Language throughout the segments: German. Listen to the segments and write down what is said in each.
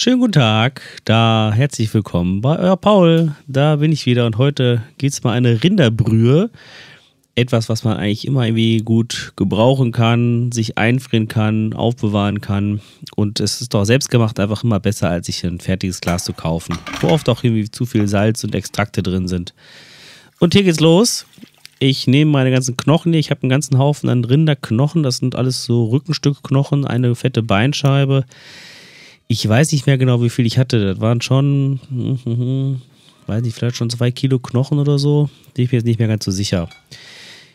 Schönen guten Tag, da herzlich willkommen bei euer Paul. Da bin ich wieder und heute geht es mal eine Rinderbrühe. Etwas, was man eigentlich immer irgendwie gut gebrauchen kann, sich einfrieren kann, aufbewahren kann. Und es ist doch selbstgemacht einfach immer besser, als sich ein fertiges Glas zu kaufen, wo oft auch irgendwie zu viel Salz und Extrakte drin sind. Und hier geht's los. Ich nehme meine ganzen Knochen hier. Ich habe einen ganzen Haufen an Rinderknochen. Das sind alles so Rückenstückknochen, eine fette Beinscheibe. Ich weiß nicht mehr genau, wie viel ich hatte. Das waren schon, hm, hm, hm, weiß nicht, vielleicht schon zwei Kilo Knochen oder so. Bin ich mir jetzt nicht mehr ganz so sicher.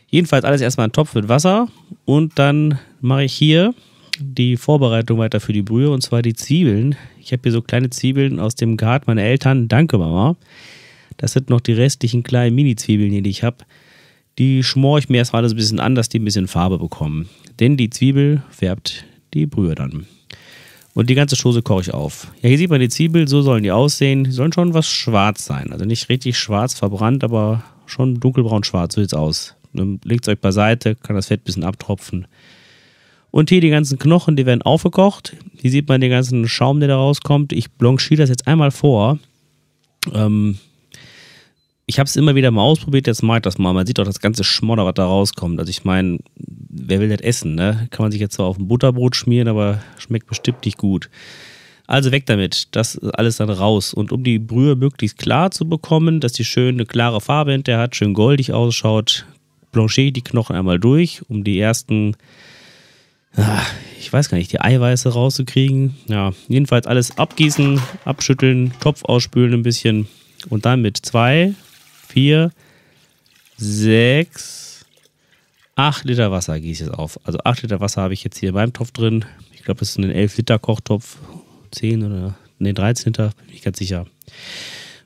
Jedenfalls alles erstmal in Topf mit Wasser und dann mache ich hier die Vorbereitung weiter für die Brühe und zwar die Zwiebeln. Ich habe hier so kleine Zwiebeln aus dem Garten meiner Eltern. Danke, Mama. Das sind noch die restlichen kleinen Mini-Zwiebeln, die ich habe. Die schmore ich mir erstmal alles ein bisschen an, dass die ein bisschen Farbe bekommen. Denn die Zwiebel färbt die Brühe dann. Und die ganze Schose koche ich auf. Ja, hier sieht man die Zwiebeln, so sollen die aussehen. Die sollen schon was schwarz sein. Also nicht richtig schwarz verbrannt, aber schon dunkelbraun-schwarz. So sieht's aus. Legt es euch beiseite, kann das Fett ein bisschen abtropfen. Und hier die ganzen Knochen, die werden aufgekocht. Hier sieht man den ganzen Schaum, der da rauskommt. Ich blanchiere das jetzt einmal vor. Ähm, ich habe es immer wieder mal ausprobiert, jetzt mag das mal. Man sieht doch das ganze Schmodder, was da rauskommt. Also ich meine, wer will das essen, ne? Kann man sich jetzt zwar auf ein Butterbrot schmieren, aber schmeckt bestimmt nicht gut. Also weg damit, das ist alles dann raus. Und um die Brühe möglichst klar zu bekommen, dass die schön eine klare Farbe hinterher hat, schön goldig ausschaut, blanche die Knochen einmal durch, um die ersten, ah, ich weiß gar nicht, die Eiweiße rauszukriegen. Ja, jedenfalls alles abgießen, abschütteln, Topf ausspülen ein bisschen und dann mit zwei 4, 6, 8 Liter Wasser gieße ich jetzt auf. Also 8 Liter Wasser habe ich jetzt hier in meinem Topf drin. Ich glaube, das ist ein 11 Liter Kochtopf. 10 oder nee, 13 Liter, bin ich ganz sicher.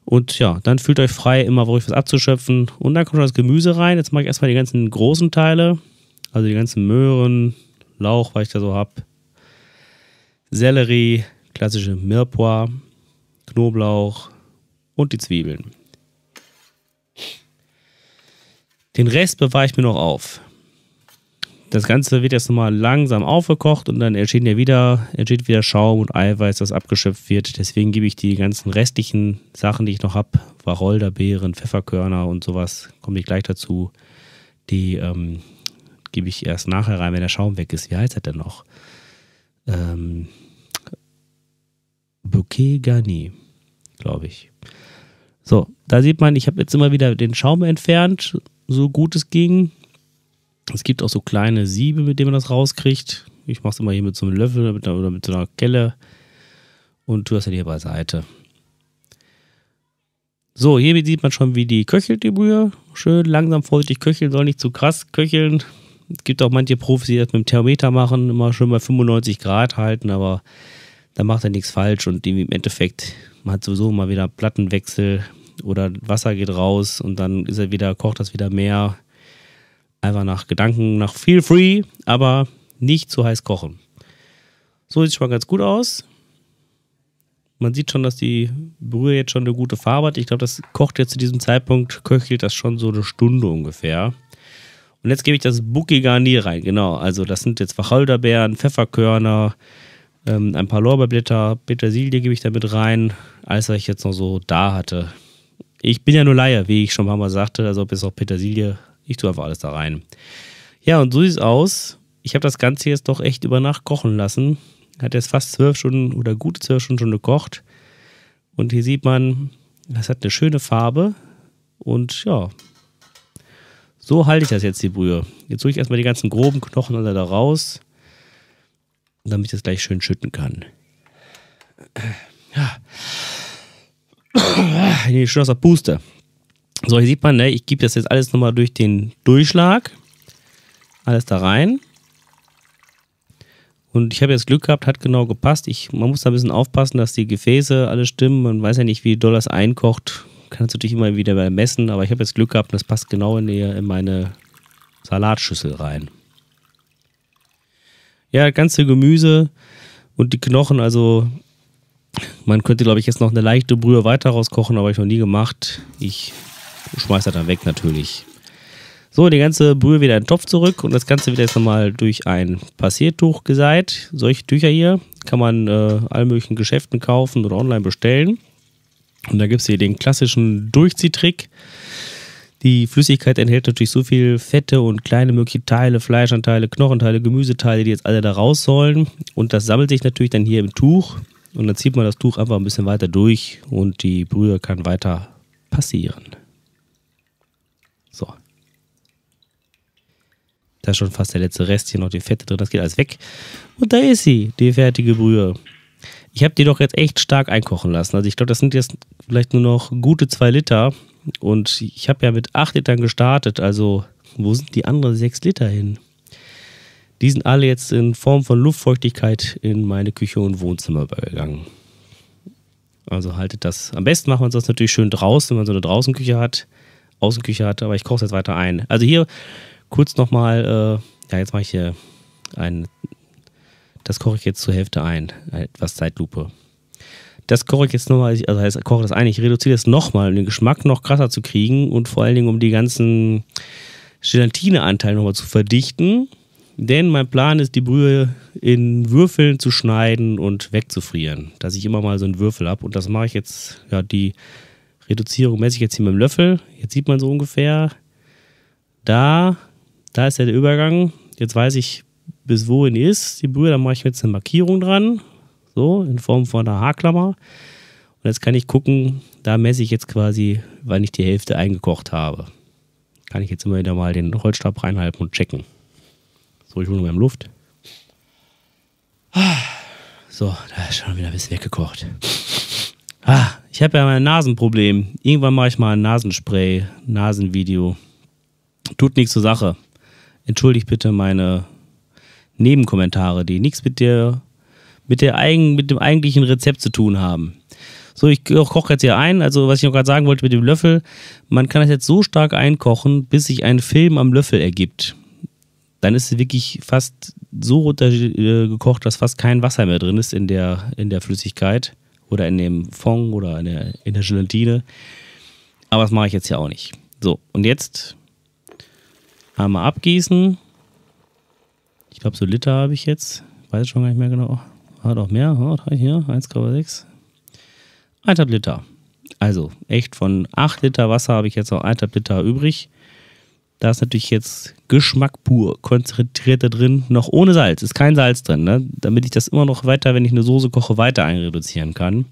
Und ja, dann fühlt euch frei, immer ruhig was abzuschöpfen. Und dann kommt das Gemüse rein. Jetzt mache ich erstmal die ganzen großen Teile. Also die ganzen Möhren, Lauch, was ich da so habe. Sellerie, klassische Mirepoix, Knoblauch und die Zwiebeln. Den Rest bewahre ich mir noch auf. Das Ganze wird jetzt nochmal langsam aufgekocht und dann entsteht ja wieder, entsteht wieder Schaum und Eiweiß, das abgeschöpft wird. Deswegen gebe ich die ganzen restlichen Sachen, die ich noch habe, Wacholderbeeren, Pfefferkörner und sowas, komme ich gleich dazu. Die ähm, gebe ich erst nachher rein, wenn der Schaum weg ist. Wie heißt er denn noch? Ähm, Bouquet Garni, glaube ich. So, da sieht man, ich habe jetzt immer wieder den Schaum entfernt so gut es ging. Es gibt auch so kleine Siebe, mit denen man das rauskriegt. Ich mache es immer hier mit so einem Löffel mit, oder mit so einer Kelle und du hast ja hier beiseite. So, hier sieht man schon, wie die köchelt, die Brühe. Schön langsam, vorsichtig köcheln, soll nicht zu krass köcheln. Es gibt auch manche Profis, die das mit dem Thermometer machen, immer schön bei 95 Grad halten, aber da macht er nichts falsch und im Endeffekt, man hat sowieso mal wieder Plattenwechsel, oder Wasser geht raus und dann ist er wieder, kocht das wieder mehr. Einfach nach Gedanken, nach feel free, aber nicht zu heiß kochen. So sieht es schon mal ganz gut aus. Man sieht schon, dass die Brühe jetzt schon eine gute Farbe hat. Ich glaube, das kocht jetzt zu diesem Zeitpunkt, köchelt das schon so eine Stunde ungefähr. Und jetzt gebe ich das Buki-Garnier rein, genau. Also das sind jetzt Wacholderbeeren, Pfefferkörner, ähm, ein paar Lorbeerblätter, Petersilie gebe ich damit rein. Alles, was ich jetzt noch so da hatte ich bin ja nur Laie, wie ich schon ein paar Mal sagte, also ob bis auf Petersilie, ich tue einfach alles da rein. Ja, und so sieht es aus. Ich habe das Ganze jetzt doch echt über Nacht kochen lassen. Hat jetzt fast zwölf Stunden oder gute zwölf Stunden schon gekocht. Und hier sieht man, das hat eine schöne Farbe. Und ja, so halte ich das jetzt, die Brühe. Jetzt tue ich erstmal die ganzen groben Knochen alle da raus, damit ich das gleich schön schütten kann. Ja nee, schon aus der Puste. So, hier sieht man, ne, ich gebe das jetzt alles nochmal durch den Durchschlag. Alles da rein. Und ich habe jetzt Glück gehabt, hat genau gepasst. Ich, man muss da ein bisschen aufpassen, dass die Gefäße alle stimmen. Man weiß ja nicht, wie doll das einkocht. Kann es natürlich immer wieder messen, aber ich habe jetzt Glück gehabt das passt genau in, die, in meine Salatschüssel rein. Ja, ganze Gemüse und die Knochen, also man könnte, glaube ich, jetzt noch eine leichte Brühe weiter rauskochen, aber ich noch nie gemacht. Ich schmeiße das dann weg natürlich. So, die ganze Brühe wieder in den Topf zurück und das Ganze wieder jetzt nochmal durch ein Passiertuch geseit. Solche Tücher hier kann man äh, allen möglichen Geschäften kaufen oder online bestellen. Und da gibt es hier den klassischen Durchziehtrick. Die Flüssigkeit enthält natürlich so viel Fette und kleine mögliche Teile, Fleischanteile, Knochenteile, Gemüseteile, die jetzt alle da raus sollen. Und das sammelt sich natürlich dann hier im Tuch und dann zieht man das Tuch einfach ein bisschen weiter durch und die Brühe kann weiter passieren. So. Da ist schon fast der letzte Rest hier noch die Fette drin. Das geht alles weg. Und da ist sie, die fertige Brühe. Ich habe die doch jetzt echt stark einkochen lassen. Also ich glaube, das sind jetzt vielleicht nur noch gute zwei Liter. Und ich habe ja mit acht Litern gestartet. Also wo sind die anderen sechs Liter hin? Die sind alle jetzt in Form von Luftfeuchtigkeit in meine Küche und Wohnzimmer übergegangen. Also haltet das. Am besten macht man das natürlich schön draußen, wenn man so eine Draußenküche hat, Außenküche hat, aber ich koche es jetzt weiter ein. Also hier kurz nochmal, äh, ja, jetzt mache ich hier ein, das koche ich jetzt zur Hälfte ein, etwas Zeitlupe. Das koche ich jetzt nochmal, also heißt, koche das ein, ich reduziere das nochmal, um den Geschmack noch krasser zu kriegen und vor allen Dingen, um die ganzen Gelatineanteile nochmal zu verdichten denn mein Plan ist, die Brühe in Würfeln zu schneiden und wegzufrieren, dass ich immer mal so einen Würfel habe. Und das mache ich jetzt, ja, die Reduzierung messe ich jetzt hier mit dem Löffel. Jetzt sieht man so ungefähr, da, da ist ja der Übergang. Jetzt weiß ich, bis wohin die ist, die Brühe. Da mache ich jetzt eine Markierung dran, so in Form von einer Haarklammer. Und jetzt kann ich gucken, da messe ich jetzt quasi, wann ich die Hälfte eingekocht habe. Kann ich jetzt immer wieder mal den Holzstab reinhalten und checken. So, ich hole mal Luft. Ah, so, da ist schon wieder ein bisschen weggekocht. Ah, ich habe ja mein Nasenproblem. Irgendwann mache ich mal ein Nasenspray, Nasenvideo. Tut nichts zur Sache. Entschuldigt bitte meine Nebenkommentare, die nichts mit der, mit der eigen, mit dem eigentlichen Rezept zu tun haben. So, ich koche jetzt hier ein. Also, was ich noch gerade sagen wollte mit dem Löffel, man kann das jetzt so stark einkochen, bis sich ein Film am Löffel ergibt dann ist sie wirklich fast so runtergekocht, dass fast kein Wasser mehr drin ist in der, in der Flüssigkeit oder in dem Fond oder in der, in der Gelatine. Aber das mache ich jetzt ja auch nicht. So, und jetzt einmal abgießen. Ich glaube, so Liter habe ich jetzt. Weiß schon gar nicht mehr genau. Hat ah, auch mehr. Ah, hier, 1,6. 1,5 Liter. Also echt von 8 Liter Wasser habe ich jetzt noch 1,5 Liter übrig. Da ist natürlich jetzt Geschmack pur, konzentriert da drin, noch ohne Salz. Ist kein Salz drin, ne? damit ich das immer noch weiter, wenn ich eine Soße koche, weiter einreduzieren kann.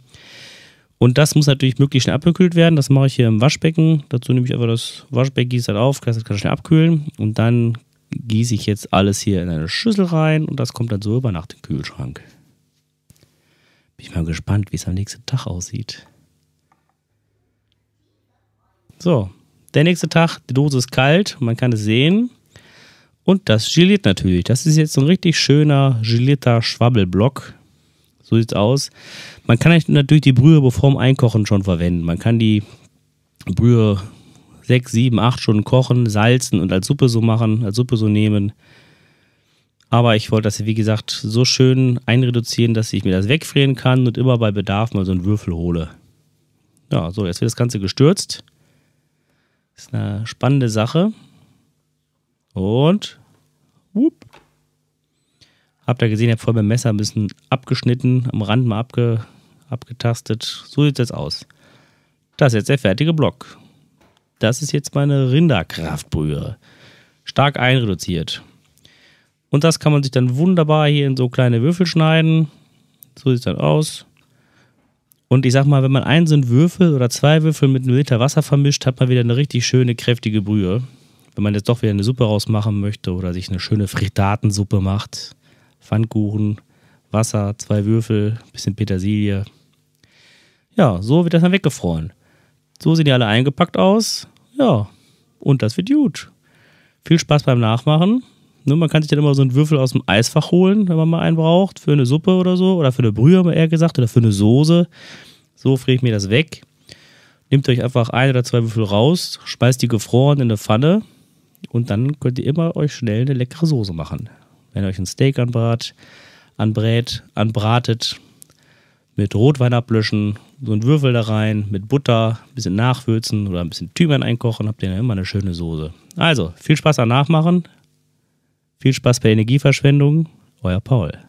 Und das muss natürlich möglichst schnell abgekühlt werden. Das mache ich hier im Waschbecken. Dazu nehme ich einfach das Waschbecken, gieße halt auf, das kann schnell abkühlen. Und dann gieße ich jetzt alles hier in eine Schüssel rein und das kommt dann so über Nacht in den Kühlschrank. Bin ich mal gespannt, wie es am nächsten Tag aussieht. So, der nächste Tag, die Dose ist kalt, man kann es sehen. Und das Gillette natürlich. Das ist jetzt so ein richtig schöner Gilletter Schwabbelblock. So sieht es aus. Man kann natürlich die Brühe bevor dem Einkochen schon verwenden. Man kann die Brühe sechs, sieben, acht Stunden kochen, salzen und als Suppe so machen, als Suppe so nehmen. Aber ich wollte das, wie gesagt, so schön einreduzieren, dass ich mir das wegfrieren kann und immer bei Bedarf mal so einen Würfel hole. Ja, so, jetzt wird das Ganze gestürzt. Ist eine spannende Sache. Und. Whoop. Habt ihr gesehen, ich habe vorher beim Messer ein bisschen abgeschnitten, am Rand mal abge, abgetastet. So sieht es jetzt aus. Das ist jetzt der fertige Block. Das ist jetzt meine Rinderkraftbrühe. Stark einreduziert. Und das kann man sich dann wunderbar hier in so kleine Würfel schneiden. So sieht es dann aus. Und ich sag mal, wenn man einen so einen Würfel oder zwei Würfel mit einem Liter Wasser vermischt, hat man wieder eine richtig schöne, kräftige Brühe. Wenn man jetzt doch wieder eine Suppe rausmachen möchte oder sich eine schöne Frittatensuppe macht, Pfannkuchen, Wasser, zwei Würfel, bisschen Petersilie. Ja, so wird das dann weggefroren. So sehen die alle eingepackt aus. Ja, und das wird gut. Viel Spaß beim Nachmachen. Ne, man kann sich dann immer so einen Würfel aus dem Eisfach holen, wenn man mal einen braucht, für eine Suppe oder so, oder für eine Brühe, haben eher gesagt, oder für eine Soße. So friere ich mir das weg. Nehmt euch einfach ein oder zwei Würfel raus, speist die gefroren in eine Pfanne und dann könnt ihr immer euch schnell eine leckere Soße machen. Wenn ihr euch ein Steak anbrät, anbrät, anbratet, mit Rotwein ablöschen, so einen Würfel da rein, mit Butter, ein bisschen nachwürzen oder ein bisschen Thymian einkochen, habt ihr dann immer eine schöne Soße. Also, viel Spaß am Nachmachen. Viel Spaß bei Energieverschwendung, euer Paul.